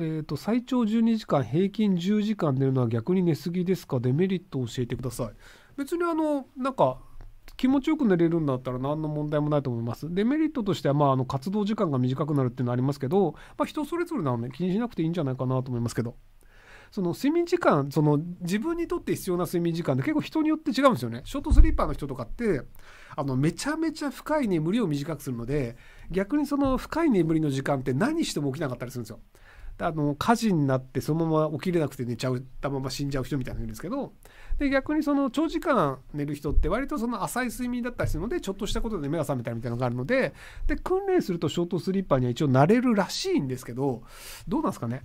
えーと、最長12時間平均10時間寝るのは逆に寝すぎですかデメリットを教えてください別にあのなんか気持ちよく寝れるんだったら何の問題もないと思います。デメリットとしては、まあ、あの活動時間が短くなるっていうのはありますけど、まあ、人それぞれなので気にしなくていいんじゃないかなと思いますけど。その睡眠時間その自分にとって必要な睡眠時間って結構人によって違うんですよねショートスリーパーの人とかってあのめちゃめちゃ深い眠りを短くするので逆にその深い眠りの時間って何しても起きなかったりするんですよあの火事になってそのまま起きれなくて寝ちゃったまま死んじゃう人みたいなのいるんですけどで逆にその長時間寝る人って割とその浅い睡眠だったりするのでちょっとしたことで目が覚めたりみたいなのがあるのでで訓練するとショートスリーパーには一応なれるらしいんですけどどうなんですかね